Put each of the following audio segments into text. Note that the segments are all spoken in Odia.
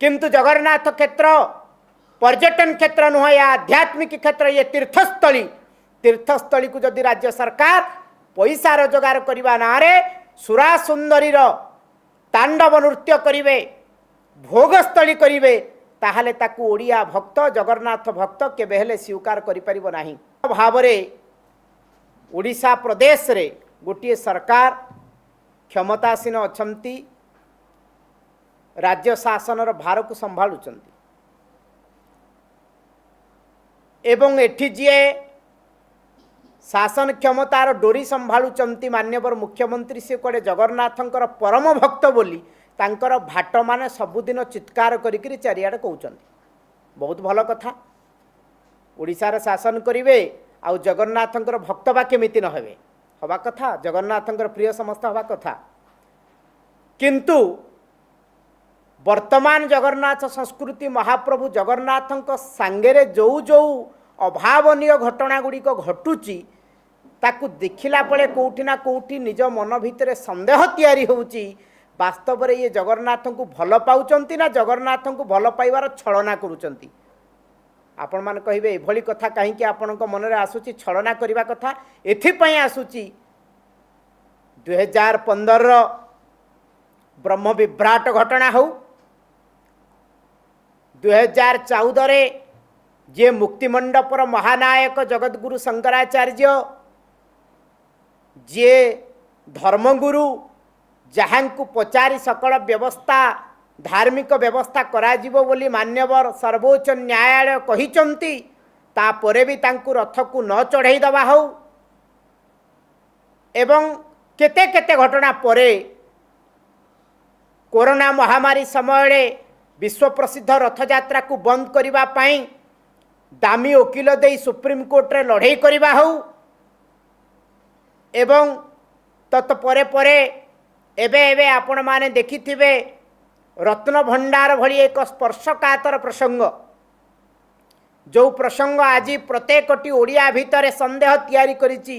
किंतु जगन्नाथ क्षेत्र पर्यटन क्षेत्र नुह या आध्यात्मिक क्षेत्र ये तीर्थस्थली तीर्थस्थली को जदि राज्य सरकार पैसा रोजगार करने नाँरे सुरा सुंदरीर तांडव नृत्य करेंगे भोगस्थली करेंगे ତାହେଲେ ତାକୁ ଓଡ଼ିଆ ଭକ୍ତ ଜଗନ୍ନାଥ ଭକ୍ତ କେବେ ହେଲେ ସ୍ୱୀକାର କରିପାରିବ ନାହିଁ ଭାବରେ ଓଡ଼ିଶା ପ୍ରଦେଶରେ ଗୋଟିଏ ସରକାର କ୍ଷମତାସୀନ ଅଛନ୍ତି ରାଜ୍ୟ ଶାସନର ଭାରକୁ ସମ୍ଭାଳୁଛନ୍ତି ଏବଂ ଏଠି ଯିଏ ଶାସନ କ୍ଷମତାର ଡୋରି ସମ୍ଭାଳୁଛନ୍ତି ମାନ୍ୟବର ମୁଖ୍ୟମନ୍ତ୍ରୀ ସେ କୁଆଡ଼େ ଜଗନ୍ନାଥଙ୍କର ପରମ ଭକ୍ତ ବୋଲି ତାଙ୍କର ଭାଟମାନେ ସବୁଦିନ ଚିତ୍କାର କରିକିରି ଚାରିଆଡ଼େ କହୁଛନ୍ତି ବହୁତ ଭଲ କଥା ଓଡ଼ିଶାରେ ଶାସନ କରିବେ ଆଉ ଜଗନ୍ନାଥଙ୍କର ଭକ୍ତ ବା କେମିତି ନ ହେବେ ହେବା କଥା ଜଗନ୍ନାଥଙ୍କର ପ୍ରିୟ ସମସ୍ତ ହେବା କଥା କିନ୍ତୁ ବର୍ତ୍ତମାନ ଜଗନ୍ନାଥ ସଂସ୍କୃତି ମହାପ୍ରଭୁ ଜଗନ୍ନାଥଙ୍କ ସାଙ୍ଗରେ ଯେଉଁ ଯେଉଁ ଅଭାବନୀୟ ଘଟଣା ଗୁଡ଼ିକ ଘଟୁଛି ତାକୁ ଦେଖିଲା ବେଳେ କେଉଁଠି ନା କେଉଁଠି ନିଜ ମନ ଭିତରେ ସନ୍ଦେହ ତିଆରି ହେଉଛି ବାସ୍ତବରେ ଇଏ ଜଗନ୍ନାଥଙ୍କୁ ଭଲ ପାଉଛନ୍ତି ନା ଜଗନ୍ନାଥଙ୍କୁ ଭଲ ପାଇବାର ଛଳନା କରୁଛନ୍ତି ଆପଣମାନେ କହିବେ ଏଭଳି କଥା କାହିଁକି ଆପଣଙ୍କ ମନରେ ଆସୁଛି ଛଳନା କରିବା କଥା ଏଥିପାଇଁ ଆସୁଛି ଦୁଇହଜାର ପନ୍ଦରର ବ୍ରହ୍ମ ବିଭ୍ରାଟ ଘଟଣା ହେଉ ଦୁଇହଜାର ଚଉଦରେ ଯିଏ ମୁକ୍ତିମଣ୍ଡପର ମହାନାୟକ ଜଗଦ୍ଗୁରୁ ଶଙ୍କରାଚାର୍ଯ୍ୟ ଯିଏ ଧର୍ମଗୁରୁ ଯାହାଙ୍କୁ ପଚାରି ସକଳ ବ୍ୟବସ୍ଥା ଧାର୍ମିକ ବ୍ୟବସ୍ଥା କରାଯିବ ବୋଲି ମାନ୍ୟବର ସର୍ବୋଚ୍ଚ ନ୍ୟାୟାଳୟ କହିଛନ୍ତି ତାପରେ ବି ତାଙ୍କୁ ରଥକୁ ନ ଚଢ଼େଇ ଦେବା ହେଉ ଏବଂ କେତେ କେତେ ଘଟଣା ପରେ କରୋନା ମହାମାରୀ ସମୟରେ ବିଶ୍ୱପ୍ରସିଦ୍ଧ ରଥଯାତ୍ରାକୁ ବନ୍ଦ କରିବା ପାଇଁ ଦାମୀ ଓକିଲ ଦେଇ ସୁପ୍ରିମକୋର୍ଟରେ ଲଢ଼େଇ କରିବା ହେଉ ଏବଂ ତତ୍ ପରେ ପରେ ଏବେ ଏବେ ଆପଣମାନେ ଦେଖିଥିବେ ରତ୍ନଭଣ୍ଡାର ଭଳି ଏକ ସ୍ପର୍ଶକାତର ପ୍ରସଙ୍ଗ ଯେଉଁ ପ୍ରସଙ୍ଗ ଆଜି ପ୍ରତ୍ୟେକଟି ଓଡ଼ିଆ ଭିତରେ ସନ୍ଦେହ ତିଆରି କରିଛି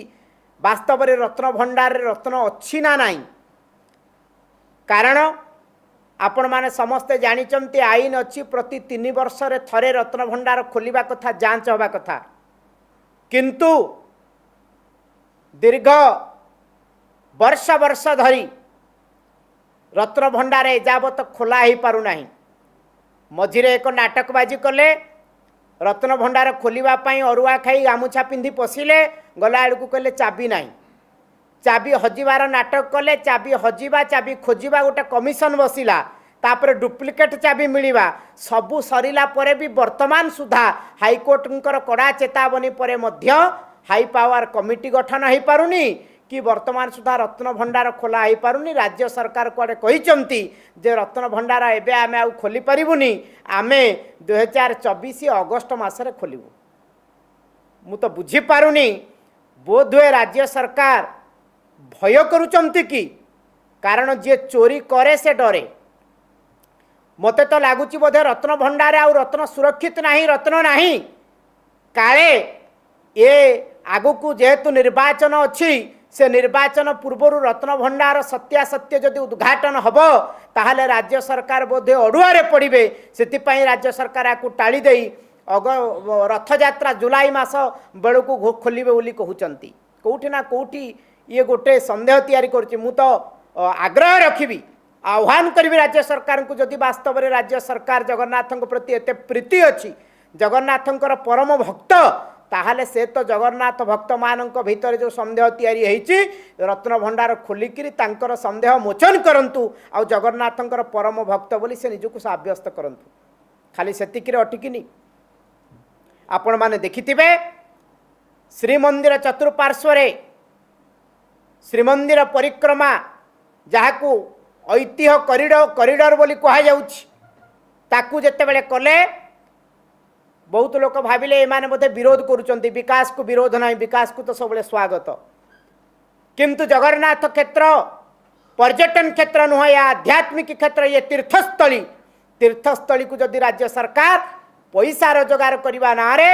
ବାସ୍ତବରେ ରତ୍ନଭଣ୍ଡାରରେ ରତ୍ନ ଅଛି ନା ନାହିଁ କାରଣ ଆପଣମାନେ ସମସ୍ତେ ଜାଣିଛନ୍ତି ଆଇନ ଅଛି ପ୍ରତି ତିନି ବର୍ଷରେ ଥରେ ରତ୍ନଭଣ୍ଡାର ଖୋଲିବା କଥା ଯାଞ୍ଚ ହେବା କଥା କିନ୍ତୁ ଦୀର୍ଘ ବର୍ଷ ବର୍ଷ ଧରି ରତ୍ନଭଣ୍ଡାର ଏଯାବତ ଖୋଲା ହୋଇପାରୁନାହିଁ ମଝିରେ ଏକ ନାଟକବାଜି କଲେ ରତ୍ନଭଣ୍ଡାର ଖୋଲିବା ପାଇଁ ଅରୁଆ ଖାଇ ଗାମୁଛା ପିନ୍ଧି ପଶିଲେ ଗଲାବେଳକୁ କହିଲେ ଚାବି ନାହିଁ ଚାବି ହଜିବାର ନାଟକ କଲେ ଚାବି ହଜିବା ଚାବି ଖୋଜିବା ଗୋଟେ କମିଶନ ବସିଲା ତାପରେ ଡୁପ୍ଲିକେଟ୍ ଚାବି ମିଳିବା ସବୁ ସରିଲା ପରେ ବି ବର୍ତ୍ତମାନ ସୁଦ୍ଧା ହାଇକୋର୍ଟଙ୍କର କଡ଼ା ଚେତାବନୀ ପରେ ମଧ୍ୟ ହାଇ ପାୱାର କମିଟି ଗଠନ ହୋଇପାରୁନି କି ବର୍ତ୍ତମାନ ସୁଦ୍ଧା ରତ୍ନଭଣ୍ଡାର ଖୋଲା ହୋଇପାରୁନି ରାଜ୍ୟ ସରକାର କୁଆଡ଼େ କହିଛନ୍ତି ଯେ ରତ୍ନଭଣ୍ଡାର ଏବେ ଆମେ ଆଉ ଖୋଲିପାରିବୁନି ଆମେ ଦୁଇହଜାର ଚବିଶ ଅଗଷ୍ଟ ମାସରେ ଖୋଲିବୁ ମୁଁ ତ ବୁଝିପାରୁନି ବୋଧହୁଏ ରାଜ୍ୟ ସରକାର ଭୟ କରୁଛନ୍ତି କି କାରଣ ଯିଏ ଚୋରି କରେ ସେ ଡରେ ମୋତେ ତ ଲାଗୁଛି ବୋଧେ ରତ୍ନ ଭଣ୍ଡାରେ ଆଉ ରତ୍ନ ସୁରକ୍ଷିତ ନାହିଁ ରତ୍ନ ନାହିଁ କାଳେ ଏ ଆଗକୁ ଯେହେତୁ ନିର୍ବାଚନ ଅଛି ସେ ନିର୍ବାଚନ ପୂର୍ବରୁ ରତ୍ନଭଣ୍ଡାର ସତ୍ୟାସତ୍ୟ ଯଦି ଉଦ୍ଘାଟନ ହେବ ତାହେଲେ ରାଜ୍ୟ ସରକାର ବୋଧେ ଅଡ଼ୁଆରେ ପଡ଼ିବେ ସେଥିପାଇଁ ରାଜ୍ୟ ସରକାର ଆକୁ ଟାଳି ଦେଇ ଅଗ ରଥଯାତ୍ରା ଜୁଲାଇ ମାସ ବେଳକୁ ଖୋଲିବେ ବୋଲି କହୁଛନ୍ତି କେଉଁଠି ନା କେଉଁଠି ये गोटे सन्देह या तो आग्रह रखी आह्वान करी राज्य सरकार को जदि बास्तव में राज्य सरकार जगन्नाथ प्रति एत प्रीति अच्छी जगन्नाथ परम भक्त ताहले से तो जगन्नाथ भक्त मान भर जो सन्देह या रत्न भंडार खोलिकर सन्देह मोचन करतु आ जगन्नाथ परम भक्त बोली से निजुक सब्यस्त करूँ खाली से अटकिन आपण मैने देखि श्रीमंदिर चतुर्पार्श्वें ଶ୍ରୀମନ୍ଦିର ପରିକ୍ରମା ଯାହାକୁ ଐତିହ୍ୟ କରିଡ଼ କରିଡ଼ର ବୋଲି କୁହାଯାଉଛି ତାକୁ ଯେତେବେଳେ କଲେ ବହୁତ ଲୋକ ଭାବିଲେ ଏମାନେ ବୋଧେ ବିରୋଧ କରୁଛନ୍ତି ବିକାଶକୁ ବିରୋଧ ନାହିଁ ବିକାଶକୁ ତ ସବୁବେଳେ ସ୍ୱାଗତ କିନ୍ତୁ ଜଗନ୍ନାଥ କ୍ଷେତ୍ର ପର୍ଯ୍ୟଟନ କ୍ଷେତ୍ର ନୁହେଁ ଏହା ଆଧ୍ୟାତ୍ମିକ କ୍ଷେତ୍ର ଇଏ ତୀର୍ଥସ୍ଥଳୀ ତୀର୍ଥସ୍ଥଳୀକୁ ଯଦି ରାଜ୍ୟ ସରକାର ପଇସା ରୋଜଗାର କରିବା ନାଁରେ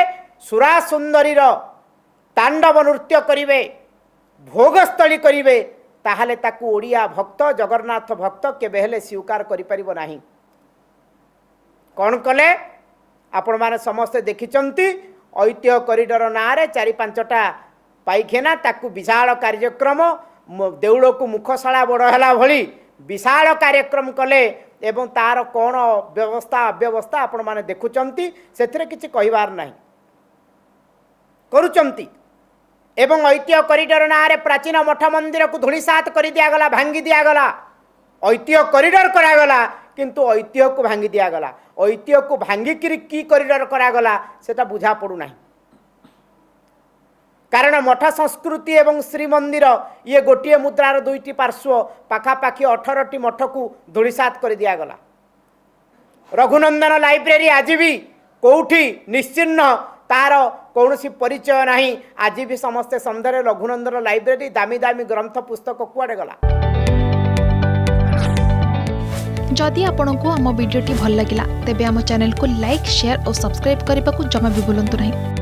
ସୁରାସୁନ୍ଦରୀର ତାଣ୍ଡବ ନୃତ୍ୟ କରିବେ ଭୋଗସ୍ଥଳୀ କରିବେ ତାହେଲେ ତାକୁ ଓଡ଼ିଆ ଭକ୍ତ ଜଗନ୍ନାଥ ଭକ୍ତ କେବେ ହେଲେ ସ୍ୱୀକାର କରିପାରିବ ନାହିଁ କ'ଣ କଲେ ଆପଣମାନେ ସମସ୍ତେ ଦେଖିଛନ୍ତି ଐତିହ୍ୟ କରିଡ଼ର ନାଁରେ ଚାରି ପାଞ୍ଚଟା ପାଇଖାନା ତାକୁ ବିଶାଳ କାର୍ଯ୍ୟକ୍ରମ ଦେଉଳକୁ ମୁଖଶାଳା ବଡ଼ ହେଲା ଭଳି ବିଶାଳ କାର୍ଯ୍ୟକ୍ରମ କଲେ ଏବଂ ତାର କ'ଣ ବ୍ୟବସ୍ଥା ଅବ୍ୟବସ୍ଥା ଆପଣମାନେ ଦେଖୁଛନ୍ତି ସେଥିରେ କିଛି କହିବାର ନାହିଁ କରୁଛନ୍ତି ଏବଂ ଐତିହ୍ୟ କରିଡ଼ର ନାଁରେ ପ୍ରାଚୀନ ମଠ ମନ୍ଦିରକୁ ଧୂଳିସାତ କରି ଦିଆଗଲା ଭାଙ୍ଗି ଦିଆଗଲା ଐତିହ୍ୟ କରିଡ଼ର କରାଗଲା କିନ୍ତୁ ଐତିହ୍ୟକୁ ଭାଙ୍ଗି ଦିଆଗଲା ଐତିହ୍ୟକୁ ଭାଙ୍ଗିକିରି କି କରିଡ଼ର କରାଗଲା ସେଟା ବୁଝା ପଡ଼ୁନାହିଁ କାରଣ ମଠ ସଂସ୍କୃତି ଏବଂ ଶ୍ରୀମନ୍ଦିର ଇଏ ଗୋଟିଏ ମୁଦ୍ରାର ଦୁଇଟି ପାର୍ଶ୍ୱ ପାଖାପାଖି ଅଠରଟି ମଠକୁ ଧୂଳିସାତ କରି ଦିଆଗଲା ରଘୁନନ୍ଦନ ଲାଇବ୍ରେରୀ ଆଜି ବି କେଉଁଠି ନିଶ୍ଚିହ୍ନ ତାର କୌଣସି ପରିଚୟ ନାହିଁ ଆଜି ବି ସମସ୍ତେ ସନ୍ଧ୍ୟାରେ ରଘୁନନ୍ଦନ ଲାଇବ୍ରେରୀ ଦାମୀ ଦାମୀ ଗ୍ରନ୍ଥ ପୁସ୍ତକ କୁଆଡ଼େ ଗଲା ଯଦି ଆପଣଙ୍କୁ ଆମ ଭିଡ଼ିଓଟି ଭଲ ଲାଗିଲା ତେବେ ଆମ ଚ୍ୟାନେଲକୁ ଲାଇକ୍ ସେୟାର ଓ ସବସ୍କ୍ରାଇବ୍ କରିବାକୁ ଜମା ବି ଭୁଲନ୍ତୁ ନାହିଁ